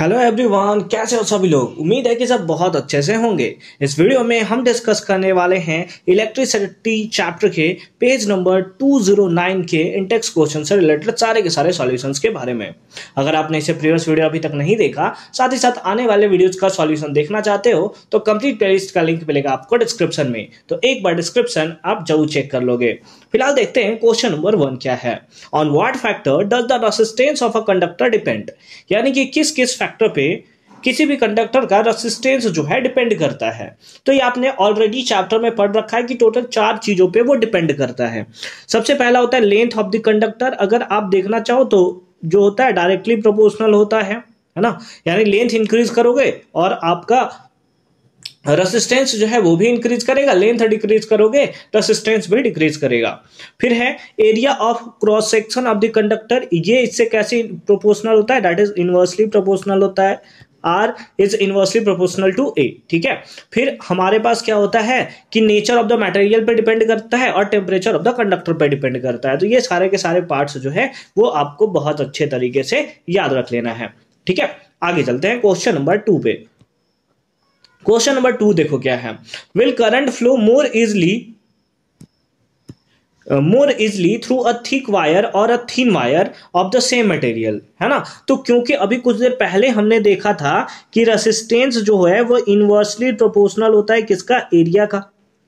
hello everyone कैसे हो सभी लोग उम्मीद है कि सब बहुत अच्छे से होंगे इस वीडियो में हम डिस्कस करने वाले हैं इलेक्ट्रिसिटी चैप्टर के पेज नंबर 209 के इंटेक्स क्वेश्चन से रिलेटेड सारे के सारे सॉल्यूशंस के बारे में अगर आपने इसे प्रीवियस वीडियो अभी तक नहीं देखा साथ ही साथ आने वाले वीडियोज का सोल्यूशन देखना चाहते हो तो कंप्लीट प्लेलिस्ट का लिंक मिलेगा आपको डिस्क्रिप्शन में तो एक बार डिस्क्रिप्शन आप जरूर चेक कर लोगे फिलहाल देखते हैं क्वेश्चन नंबर वन क्या है on what factor does the resistance of a conductor depend यानी कि किस किस फैक्टर पे किसी भी कंडक्टर का रेसिस्टेंस जो है डिपेंड करता है तो ये आपने ऑलरेडी चैप्टर में पढ़ रखा है कि टोटल चार चीजों पे वो डिपेंड करता है सबसे पहला होता है लेंथ ऑफ द कंडक्टर अगर आप देखना चाहो तो जो होता है डायरेक्टली प्रोपोर्शनल होता है है ना यानी लेंथ इंक्रीज करोगे और आपका रेसिस्टेंस जो है वो भी इंक्रीज करेगा लेंथ डिक्रीज करोगे रेसिस्टेंस भी डिक्रीज करेगा फिर है area of cross section of the conductor ये इससे कैसे प्रोपोर्शनल होता है दैट इज इन्वर्सली प्रोपोर्शनल होता है R is inversely proportional to A ठीक है फिर हमारे पास क्या होता है कि नेचर ऑफ द मटेरियल पे डिपेंड करता है और टेम्परेचर ऑफ द कंडक्टर पे डिपेंड करता है तो ये सारे के सारे पार्ट्स जो है वो आपको बहुत अच्छे तरीके से याद रख लेना है ठीक है आगे चलते हैं क्वेश्चन नंबर टू पे क्वेश्चन नंबर टू देखो क्या है will current flow more easily more easily through a thick wire और a thin wire of the same material है ना तो क्योंकि अभी कुछ देर पहले हमने देखा था कि रेसिस्टेंस जो है वो इनवर्सली प्रोपोर्शनल होता है किसका एरिया का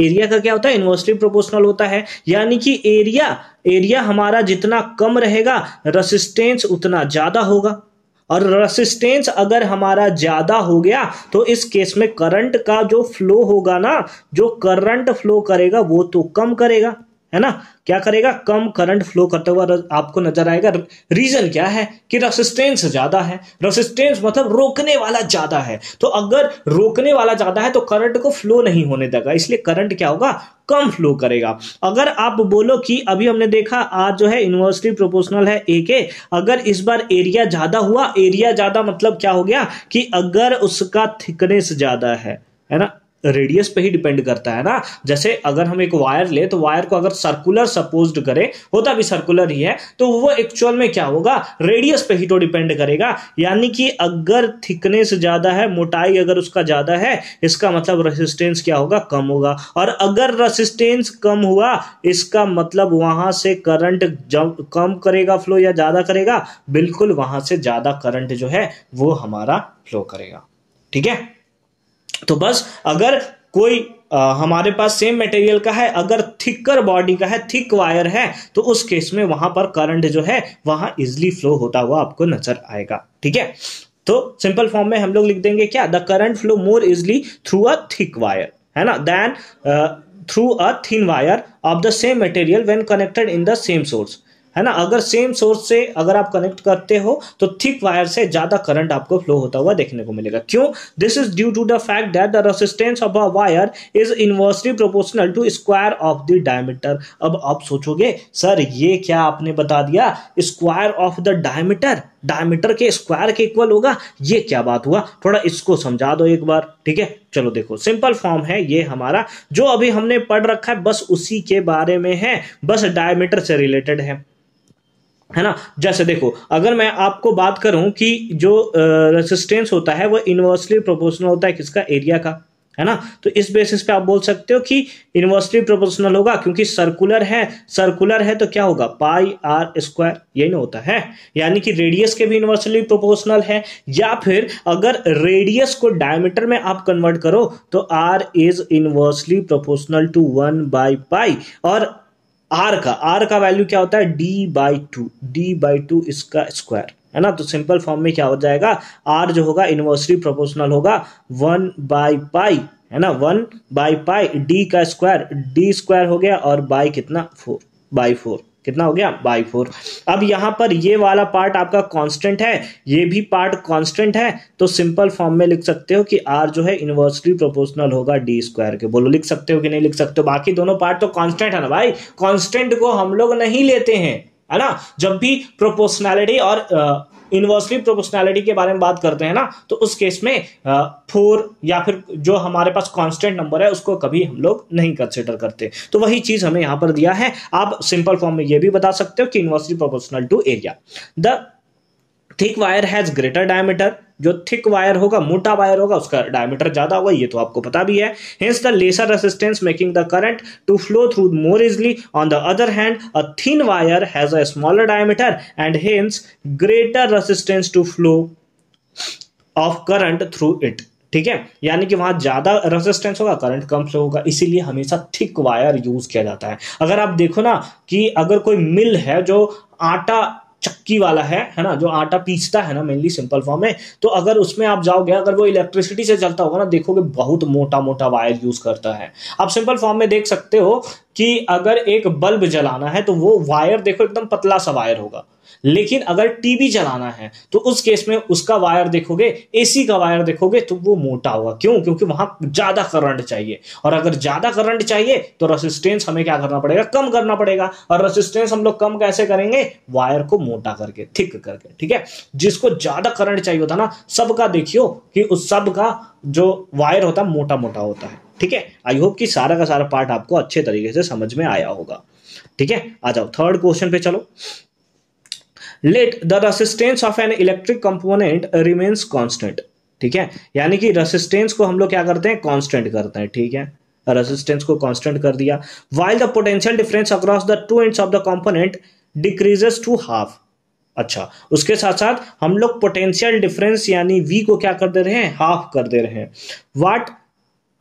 एरिया का क्या होता है इनवर्सली प्रोपोर्शनल होता है यानी कि एरिया एरिया हमारा जितना कम रहेगा रेसिस्टेंस उतना ज्यादा होगा और रेसिस्टेंस अगर हमारा ज़्यादा हो गया तो इस केस में करंट का जो फ्लो होगा ना जो करंट फ्लो करेगा वो तो कम करेगा है ना क्या करेगा कम करंट फ्लो करता हुआ आपको नजर आएगा रीजन क्या है कि रसिस्टेंस ज्यादा है रसिस्टेंस मतलब रोकने वाला ज्यादा है तो अगर रोकने वाला ज्यादा है तो करंट को फ्लो नहीं होने देगा इसलिए करंट क्या होगा कम फ्लो करेगा अगर आप बोलो कि अभी हमने देखा आज जो है यूनिवर्सिटी प्रोपोर्शनल है ए के अगर इस बार एरिया ज्यादा हुआ एरिया ज्यादा मतलब क्या हो गया कि अगर उसका थिकनेस ज्यादा है है ना रेडियस पे ही डिपेंड करता है ना जैसे अगर हम एक वायर ले तो वायर को अगर सर्कुलर सपोज करें होता भी सर्कुलर ही है तो वो एक्चुअल में क्या होगा रेडियस पे ही तो डिपेंड करेगा यानी कि अगर थिकनेस ज़्यादा है मोटाई अगर उसका ज़्यादा है इसका मतलब रेसिस्टेंस क्या होगा कम होगा और अगर रेसिस्टेंस कम हुआ इसका मतलब वहां से करंट कम करेगा फ्लो या ज़्यादा करेगा बिल्कुल वहां से ज़्यादा करंट जो है वो हमारा फ्लो करेगा ठीक है तो बस अगर कोई आ, हमारे पास सेम मटेरियल का है अगर थिकर बॉडी का है थिक वायर है तो उस केस में वहां पर करंट जो है वहां इजली फ्लो होता हुआ आपको नजर आएगा ठीक है तो सिंपल फॉर्म में हम लोग लिख देंगे क्या the current flow more easily through a thick wire है ना than through a thin wire of the same material when connected in the same source है ना अगर सेम सोर्स से अगर आप कनेक्ट करते हो तो थिक वायर से ज़्यादा करंट आपको फ्लो होता हुआ देखने को मिलेगा क्यों this is due to the fact that the resistance of a wire is inversely proportional to square of the diameter अब आप सोचोगे सर ये क्या आपने बता दिया square of the diameter diameter के स्क्वायर के इक्वल होगा ये क्या बात हुआ थोड़ा इसको समझा दो एक बार ठीक है चलो देखो सिंपल फॉर्म है ये हमारा जो अभी हमने पढ़ रखा है बस उसी के बारे में है बस डायमीटर से रिलेटेड है है ना जैसे देखो अगर मैं आपको बात करूं कि जो रेसिस्टेंस होता है वो इनवर्सली प्रोपोर्शनल होता है किसका एरिया का है ना तो इस बेसिस पे आप बोल सकते हो कि इनवर्सली प्रोपोर्शनल होगा क्योंकि सर्कुलर है सर्कुलर है तो क्या होगा पाई आर स्क्वायर यही ना होता है यानी कि रेडियस के भी इनवर्सली प्रोपोर्शनल है या फिर अगर रेडियस को डायमीटर में आप कन्वर्ट करो तो R is inversely proportional to one by pi और आर का आर का वैल्यू क्या होता है D by two D by two इसका स्क्वायर है ना तो सिंपल फॉर्म में क्या हो जाएगा आर जो होगा इनवर्सरी प्रोपोर्शनल होगा वन बाई पाई है ना वन बाई पाई डी का स्क्वायर डी स्क्वायर हो गया और बाई कितना फोर बाई फोर कितना हो गया बाई फोर अब यहाँ पर ये वाला पार्ट आपका कांस्टेंट है ये भी पार्ट कांस्टेंट है तो सिंपल फॉर्म में लिख सकते हो कि आर जो है इनवर्सली प्रोपोर्शनल होगा डी स्क्वायर के बोलो लिख सकते हो कि नहीं लिख सकते हो बाकी दोनों पार्ट तो कांस्टेंट है ना भाई कांस्टेंट को हम लोग नहीं लेते हैं है ना जब भी प्रोपोर्शनैलिटी और uh, प्रोपोर्शनैलिटी के बारे में बात करते हैं ना तो उस केस में फोर या फिर जो हमारे पास कांस्टेंट नंबर है उसको कभी हम लोग नहीं कंसिडर करते तो वही चीज़ हमें यहां पर दिया है आप सिंपल फॉर्म में यह भी बता सकते हो कि inversely proportional to area the thick wire has greater diameter जो थिक वायर होगा मोटा वायर होगा उसका डायमीटर ज़्यादा होगा ये तो आपको पता भी है hence the lesser resistance making the current to flow through more easily on the other hand a thin wire has a smaller diameter and hence greater resistance to flow of current through it ठीक है यानी कि वहां ज्यादा resistance होगा current कम flow होगा इसीलिए हमेशा थिक वायर यूज किया जाता है अगर आप देखो ना कि अगर कोई मिल है जो आटा चक्की वाला है है ना जो आटा पीसता है ना मेनली सिंपल फॉर्म में तो अगर उसमें आप जाओगे अगर वो इलेक्ट्रिसिटी से चलता होगा ना देखोगे बहुत मोटा मोटा वायर यूज करता है आप सिंपल फॉर्म में देख सकते हो कि अगर एक बल्ब जलाना है तो वो वायर देखो एकदम पतला सा वायर होगा लेकिन अगर टीवी चलाना है तो उस केस में उसका वायर देखोगे एसी का वायर देखोगे तो वो मोटा होगा क्यों क्योंकि वहां ज्यादा करंट चाहिए और अगर ज्यादा करंट चाहिए तो रेसिस्टेंस हमें क्या करना पड़ेगा कम करना पड़ेगा और रेसिस्टेंस हम लोग कम कैसे करेंगे वायर को मोटा करके थिक करके ठीक है जिसको ज्यादा करंट चाहिए होता ना सबका देखियो कि उस सब का जो वायर होता है मोटा मोटा होता है ठीक है आई होप कि सारा का सारा पार्ट आपको अच्छे तरीके से समझ में आया होगा ठीक है आ जाओ थर्ड क्वेश्चन पे चलो let the resistance of an electric component remains constant ठीक है यानी कि रसिस्टेंस को हम लोग क्या करते हैं कॉन्स्टेंट करते हैं ठीक है रसिस्टेंस को कॉन्स्टेंट कर दिया while the potential difference across the two end of the component decreases to half अच्छा उसके साथ साथ हम लोग पोटेंशियल डिफरेंस यानी वी को क्या कर दे रहे हैं हाफ कर दे रहे हैं what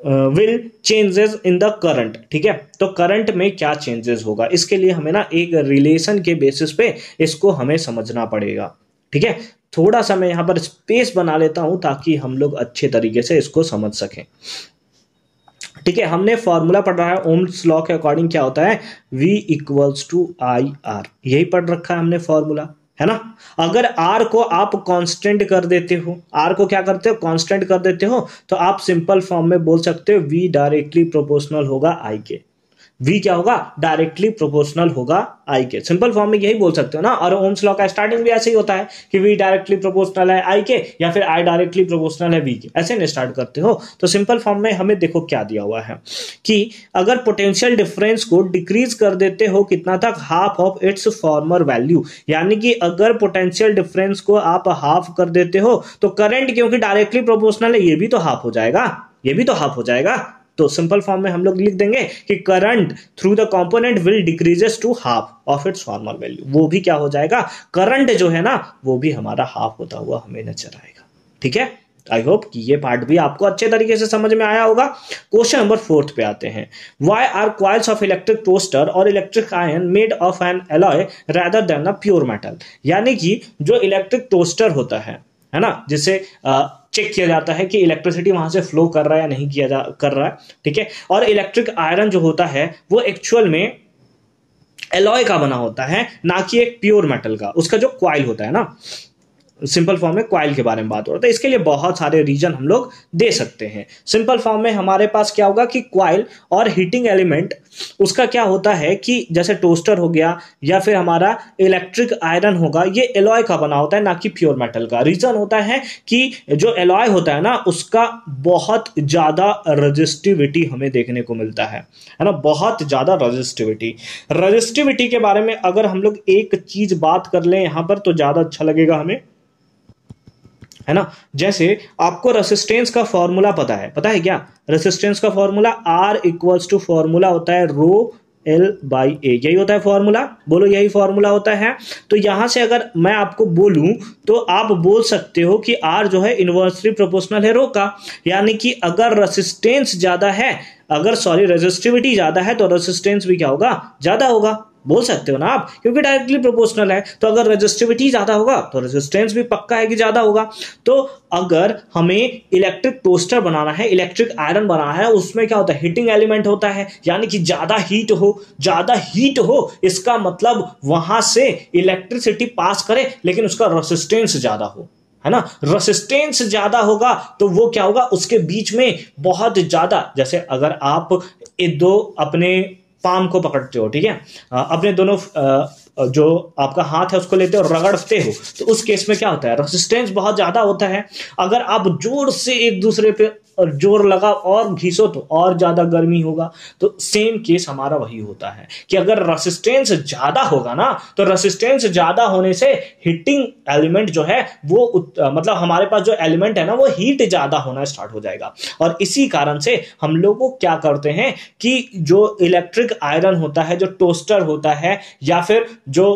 will changes in the current ठीक है तो करंट में क्या चेंजेस होगा इसके लिए हमें ना एक रिलेशन के बेसिस पे इसको हमें समझना पड़ेगा ठीक है थोड़ा सा मैं यहाँ पर स्पेस बना लेता हूं ताकि हम लोग अच्छे तरीके से इसको समझ सकें ठीक है हमने फॉर्मूला पढ़ रहा है ओम्स लॉ के अकॉर्डिंग क्या होता है V equals to I R यही पढ़ रखा है हमने फॉर्मूला है ना अगर आर को आप कांस्टेंट कर देते हो आर को क्या करते हो कांस्टेंट कर देते हो तो आप सिंपल फॉर्म में बोल सकते हो वी डायरेक्टली प्रोपोर्शनल होगा आई के वी क्या होगा डायरेक्टली प्रोपोर्शनल होगा आई के सिंपल फॉर्म में यही बोल सकते हो ना और ओम्स लॉ का स्टार्टिंग भी ऐसे ही होता है कि वी डायरेक्टली प्रोपोर्शनल है आई के या फिर आई डायरेक्टली प्रोपोर्शनल है वी के ऐसे नहीं स्टार्ट करते हो तो सिंपल फॉर्म में हमें देखो क्या दिया हुआ है कि अगर पोटेंशियल डिफरेंस को डिक्रीज कर देते हो कितना तक half of its former value यानी कि अगर पोटेंशियल डिफरेंस को आप हाफ कर देते हो तो करेंट क्योंकि डायरेक्टली प्रोपोर्शनल है ये भी तो हाफ हो जाएगा ये भी तो हाफ हो जाएगा तो सिंपल फॉर्म में हम लोग लिख देंगे कि current through the component will decreases to half of its normal value वो भी क्या हो जाएगा करंट जो है ना वो भी हमारा हाफ होता हुआ हमें नजर आएगा ठीक है आई होप कि ये पार्ट भी आपको अच्छे तरीके से समझ में आया होगा क्वेश्चन नंबर फोर्थ पे आते हैं why are coils of electric toaster और electric iron made of an alloy rather than a pure metal यानी कि जो इलेक्ट्रिक टोस्टर होता है है ना जिसे आ, चेक किया जाता है कि इलेक्ट्रिसिटी वहां से फ्लो कर रहा है या नहीं किया जा कर रहा है ठीक है और इलेक्ट्रिक आयरन जो होता है वो एक्चुअल में एलॉय का बना होता है ना कि एक प्योर मेटल का उसका जो क्वाइल होता है ना सिंपल फॉर्म में क्वाइल के बारे में बात हो रहा था तो इसके लिए बहुत सारे रीजन हम लोग दे सकते हैं सिंपल फॉर्म में हमारे पास क्या होगा कि क्वाइल और हीटिंग एलिमेंट उसका क्या होता है कि जैसे टोस्टर हो गया या फिर हमारा इलेक्ट्रिक आयरन होगा ये एलॉय का बना होता है ना कि प्योर मेटल का रीजन होता है कि जो एलॉय होता है ना उसका बहुत ज़्यादा रजिस्टिविटी हमें देखने को मिलता है है ना बहुत ज़्यादा रजिस्टिविटी रजिस्टिविटी के बारे में अगर हम लोग एक चीज़ बात कर लें यहां पर तो ज़्यादा अच्छा लगेगा हमें है ना जैसे आपको रेसिस्टेंस का फॉर्मूला पता है पता है क्या रेसिस्टेंस का formula R equals to formula होता है रो एल बाई ए यही होता है फॉर्मूला बोलो यही फॉर्मूला होता है तो यहां से अगर मैं आपको बोलूं तो आप बोल सकते हो कि आर जो है इनवर्सरी प्रोपोर्शनल है रो का यानी कि अगर रेसिस्टेंस ज्यादा है अगर सॉरी रेजिस्टिविटी ज्यादा है तो रेसिस्टेंस भी क्या होगा ज्यादा होगा बोल सकते हो ना आप क्योंकि डायरेक्टली प्रोपोर्शनल है तो अगर रेजिस्टिविटी ज़्यादा होगा तो रेजिस्टेंस भी पक्का है कि ज़्यादा होगा तो अगर हमें इलेक्ट्रिक टोस्टर बनाना है इलेक्ट्रिक आयरन बनाना है उसमें क्या होता है हीटिंग एलिमेंट होता है यानी कि ज़्यादा हीट हो ज़्यादा हीट हो इसका मतलब वहां से इलेक्ट्रिसिटी पास करे लेकिन उसका रसिस्टेंस ज़्यादा हो है ना रेसिस्टेंस ज्यादा होगा तो वो क्या होगा उसके बीच में बहुत ज्यादा जैसे अगर आप दो अपने पाम को पकड़ते हो ठीक है अपने दोनों जो आपका हाथ है उसको लेते हो रगड़ते हो तो उस केस में क्या होता है रेसिस्टेंस बहुत ज़्यादा होता है अगर आप जोर से एक दूसरे पे और जोर लगा और घिसो तो और ज़्यादा गर्मी होगा तो सेम केस हमारा वही होता है कि अगर रेसिस्टेंस ज़्यादा होगा ना तो रेसिस्टेंस ज़्यादा होने से हीटिंग एलिमेंट जो है वो उत, मतलब हमारे पास जो एलिमेंट है ना वो हीट ज़्यादा होना स्टार्ट हो जाएगा और इसी कारण से हम लोग को क्या करते हैं कि जो इलेक्ट्रिक आयरन होता है जो टोस्टर होता है या फिर जो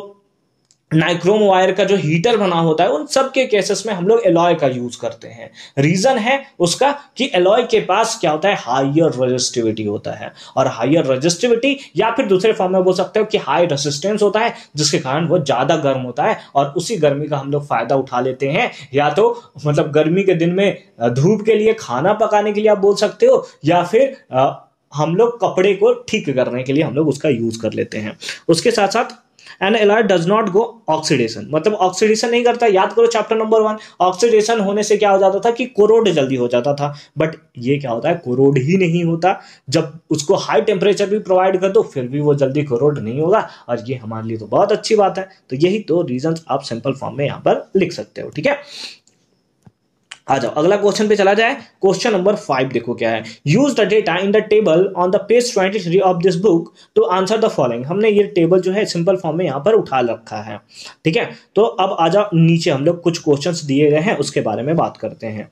नाइक्रोम वायर का जो हीटर बना होता है उन सब के केसेस में हम लोग एलॉय का यूज करते हैं रीजन है उसका कि एलॉय के पास क्या होता है हायर रजिस्टिविटी होता है और हायर रजिस्टिविटी या फिर दूसरे फॉर्म में बोल सकते हो कि हाई रेसिस्टेंस होता है जिसके कारण वो ज्यादा गर्म होता है और उसी गर्मी का हम लोग फायदा उठा लेते हैं या तो मतलब गर्मी के दिन में धूप के लिए खाना पकाने के लिए आप बोल सकते हो या फिर हम लोग कपड़े को ठीक करने के लिए हम लोग उसका यूज कर लेते हैं उसके साथ साथ and alloy does not go oxidation मतलब ऑक्सीडेशन नहीं करता याद करो चैप्टर नंबर वन ऑक्सीडेशन होने से क्या हो जाता था कि कोरोड जल्दी हो जाता था बट ये क्या होता है कोरोड ही नहीं होता जब उसको हाई टेम्परेचर भी प्रोवाइड कर दो फिर भी वो जल्दी कोरोड नहीं होगा और ये हमारे लिए तो बहुत अच्छी बात है तो यही दो रीजन आप सिंपल फॉर्म में यहाँ पर लिख सकते हो ठीक है आ जाओ अगला क्वेश्चन पे चला जाए क्वेश्चन नंबर फाइव देखो क्या है use the data in the table on the page twenty three of this book to answer the following हमने ये टेबल जो है सिंपल फॉर्म में यहाँ पर उठा रखा है ठीक है तो अब आ जाओ नीचे हम लोग कुछ क्वेश्चन दिए गए हैं उसके बारे में बात करते हैं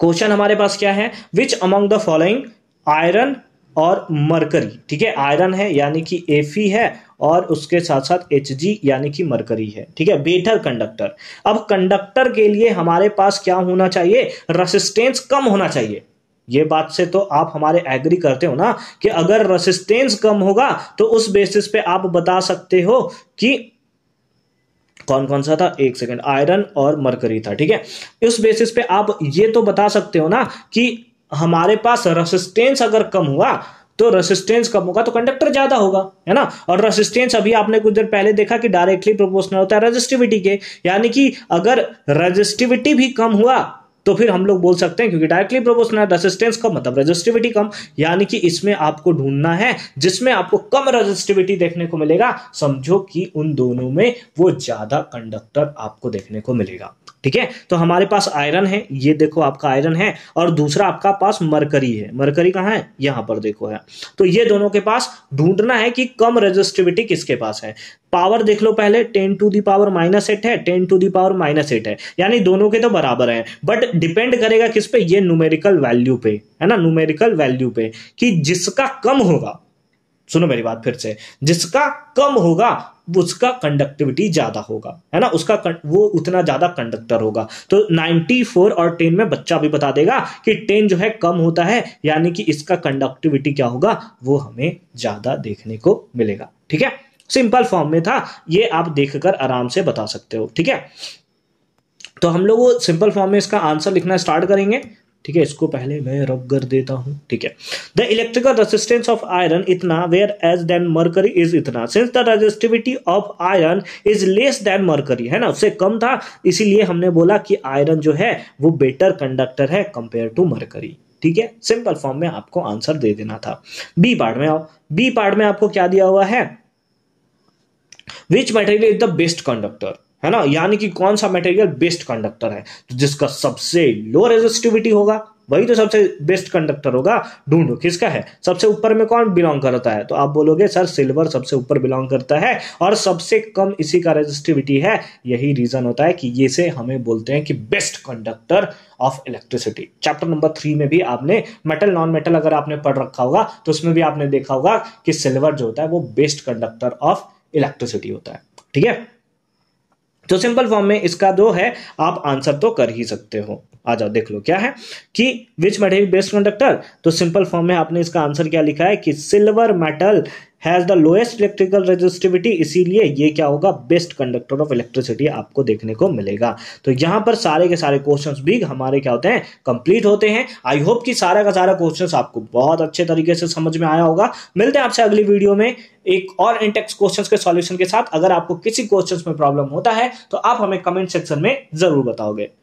क्वेश्चन हमारे पास क्या है which among the following iron और मरकरी ठीक है आयरन है यानी कि एफी है और उसके साथ साथ एच जी यानी कि मरकरी है ठीक है बेटर कंडक्टर अब कंडक्टर के लिए हमारे पास क्या होना चाहिए रसिस्टेंस कम होना चाहिए ये बात से तो आप हमारे एग्री करते हो ना कि अगर रसिस्टेंस कम होगा तो उस बेसिस पे आप बता सकते हो कि कौन कौन सा था एक सेकंड आयरन और मरकरी था ठीक है इस बेसिस पे आप ये तो बता सकते हो ना कि हमारे पास रसिस्टेंस अगर कम हुआ तो रेसिस्टेंस कम होगा तो कंडक्टर ज्यादा होगा है ना और रेसिस्टेंस अभी आपने कुछ देर पहले देखा कि डायरेक्टली प्रोपोर्शनल होता है रेजिस्टिविटी के यानी कि अगर रेजिस्टिविटी भी कम हुआ तो फिर हम लोग बोल सकते हैं क्योंकि डायरेक्टली प्रोपोर्शनल रेजिस्टेंस कम मतलब रेजिस्टिविटी कम यानी कि इसमें आपको ढूंढना है जिसमें आपको कम रेजिस्टिविटी देखने को मिलेगा समझो कि उन दोनों में वो ज्यादा कंडक्टर आपको देखने को मिलेगा ठीक है तो हमारे पास आयरन है ये देखो आपका आयरन है और दूसरा आपका पास मरकरी है मरकरी कहाँ है यहाँ पर देखो है तो ये दोनों के पास ढूंढना है कि कम रेजिस्टिविटी किसके पास है पावर देख लो पहले ten to the power minus eight है ten to the power minus eight है यानी दोनों के तो बराबर है बट डिपेंड करेगा किस पे ये न्यूमेरिकल वैल्यू पे है ना न्यूमेरिकल वैल्यू पे कि जिसका कम होगा सुनो मेरी बात फिर से जिसका कम होगा उसका कंडक्टिविटी ज़्यादा होगा है ना उसका वो उतना ज़्यादा कंडक्टर होगा तो 94 और 10 में बच्चा भी बता देगा कि 10 जो है कम होता है यानी कि इसका कंडक्टिविटी क्या होगा वो हमें ज़्यादा देखने को मिलेगा ठीक है सिंपल फॉर्म में था ये आप देखकर आराम से बता सकते हो ठीक है तो हम लोग सिंपल फॉर्म में इसका आंसर लिखना स्टार्ट करेंगे ठीक है इसको पहले मैं रब कर देता हूं ठीक है the electrical resistance of iron इतना whereas than mercury is इतना since the resistivity of iron is less than mercury है ना उससे कम था इसीलिए हमने बोला कि आयरन जो है वो बेटर कंडक्टर है कंपेयर टू मरकरी ठीक है सिंपल फॉर्म में आपको आंसर दे देना था बी पार्ट में आओ बी पार्ट में आपको क्या दिया हुआ है which material is the best conductor है ना यानी कि कौन सा मटेरियल बेस्ट कंडक्टर है तो जिसका सबसे लो रेजिस्टिविटी होगा वही तो सबसे बेस्ट कंडक्टर होगा ढूंढो किसका है सबसे ऊपर में कौन बिलोंग करता है तो आप बोलोगे सर सिल्वर सबसे ऊपर बिलोंग करता है और सबसे कम इसी का रेजिस्टिविटी है यही रीजन होता है कि ये से हमें बोलते हैं कि best conductor of electricity chapter number three में भी आपने मेटल नॉन मेटल अगर आपने पढ़ रखा होगा तो उसमें भी आपने देखा होगा कि सिल्वर जो होता है वो बेस्ट कंडक्टर ऑफ इलेक्ट्रिसिटी होता है ठीक है तो सिंपल फॉर्म में इसका दो है आप आंसर तो कर ही सकते हो आ जाओ देख लो क्या है कि विच मेटेरियल बेस्ट कंडक्टर तो सिंपल फॉर्म में आपने इसका आंसर क्या लिखा है कि silver metal has the lowest electrical resistivity इसीलिए ये क्या होगा बेस्ट कंडक्टर ऑफ इलेक्ट्रिसिटी आपको देखने को मिलेगा तो यहाँ पर सारे के सारे क्वेश्चन भी हमारे क्या होते हैं कंप्लीट होते हैं आई होप कि सारा का सारा क्वेश्चन आपको बहुत अच्छे तरीके से समझ में आया होगा मिलते हैं आपसे अगली वीडियो में एक और इंटेक्स क्वेश्चंस के सॉल्यूशन के साथ अगर आपको किसी क्वेश्चंस में प्रॉब्लम होता है तो आप हमें कमेंट सेक्शन में जरूर बताओगे